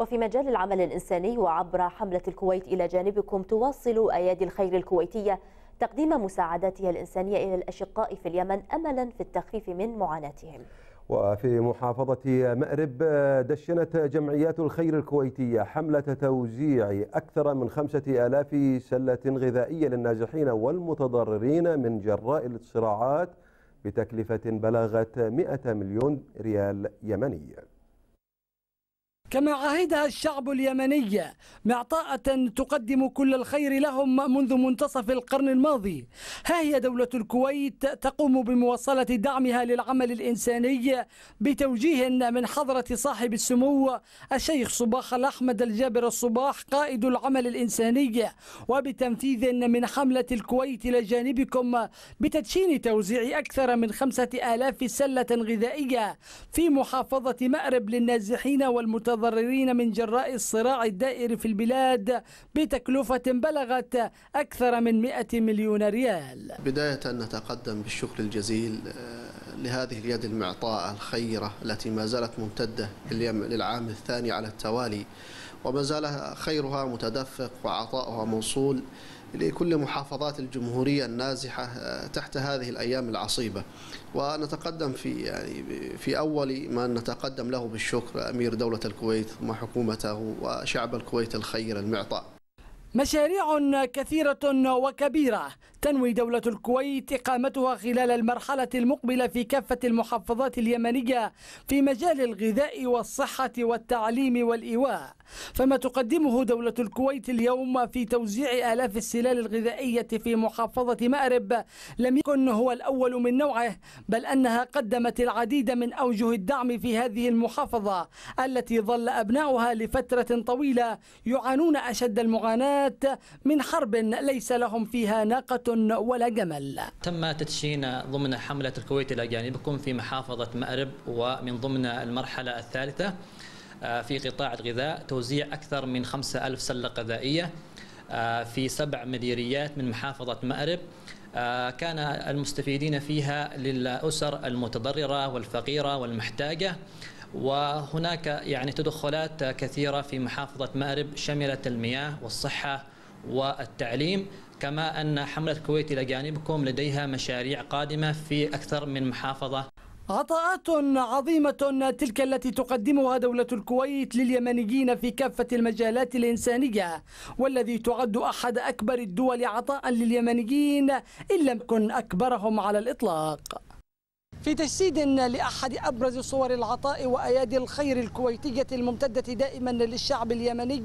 وفي مجال العمل الإنساني وعبر حملة الكويت إلى جانبكم تواصل أيادي الخير الكويتية تقديم مساعداتها الإنسانية إلى الأشقاء في اليمن أملا في التخفيف من معاناتهم وفي محافظة مأرب دشنت جمعيات الخير الكويتية حملة توزيع أكثر من خمسة ألاف سلة غذائية للنازحين والمتضررين من جراء الصراعات بتكلفة بلغت 100 مليون ريال يمني كما عهدها الشعب اليمني معطاءة تقدم كل الخير لهم منذ منتصف القرن الماضي ها هي دولة الكويت تقوم بمواصلة دعمها للعمل الإنساني بتوجيه من حضرة صاحب السمو الشيخ صباح الأحمد الجابر الصباح قائد العمل الإنساني وبتنفيذ من حملة الكويت إلى جانبكم بتدشين توزيع أكثر من خمسة آلاف سلة غذائية في محافظة مأرب للنازحين والمتضررين المتضررين من جراء الصراع الدائر في البلاد بتكلفة بلغت أكثر من 100 مليون ريال بداية نتقدم بالشكر الجزيل آه، لهذه اليد المعطاءة الخيرة التي ما زالت ممتدة للعام الثاني على التوالي وما زال خيرها متدفق وعطاؤها موصول لكل محافظات الجمهورية النازحة آه، تحت هذه الأيام العصيبة ونتقدم في يعني في أول ما نتقدم له بالشكر أمير دولة الكويت وحكومته وشعب الكويت الخير المعطاء مشاريع كثيرة وكبيرة تنوي دولة الكويت إقامتها خلال المرحلة المقبلة في كافة المحافظات اليمنية في مجال الغذاء والصحة والتعليم والإيواء فما تقدمه دولة الكويت اليوم في توزيع آلاف السلال الغذائية في محافظة مأرب لم يكن هو الأول من نوعه بل أنها قدمت العديد من أوجه الدعم في هذه المحافظة التي ظل أبناؤها لفترة طويلة يعانون أشد المعاناة السنوات من حرب ليس لهم فيها ناقة ولا جمل تم تدشين ضمن حملة الكويت إلى جانبكم في محافظة مأرب ومن ضمن المرحلة الثالثة آه، في قطاع الغذاء توزيع أكثر من 5000 سلة غذائية آه، في سبع مديريات من محافظة مأرب آه، كان المستفيدين فيها للأسر المتضررة والفقيرة والمحتاجة وهناك يعني تدخلات كثيرة في محافظة مأرب شملت المياه والصحة والتعليم كما أن حملة الكويت إلى جانبكم لديها مشاريع قادمة في أكثر من محافظة عطاءات عظيمة تلك التي تقدمها دولة الكويت لليمنيين في كافة المجالات الإنسانية والذي تعد أحد أكبر الدول عطاء لليمنيين إن لم يكن أكبرهم على الإطلاق في تجسيد لأحد أبرز صور العطاء وأيادي الخير الكويتية الممتدة دائما للشعب اليمني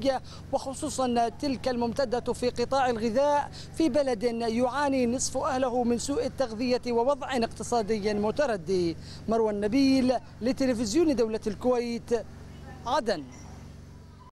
وخصوصا تلك الممتدة في قطاع الغذاء في بلد يعاني نصف أهله من سوء التغذية ووضع اقتصادي متردي مروى النبيل لتلفزيون دولة الكويت عدن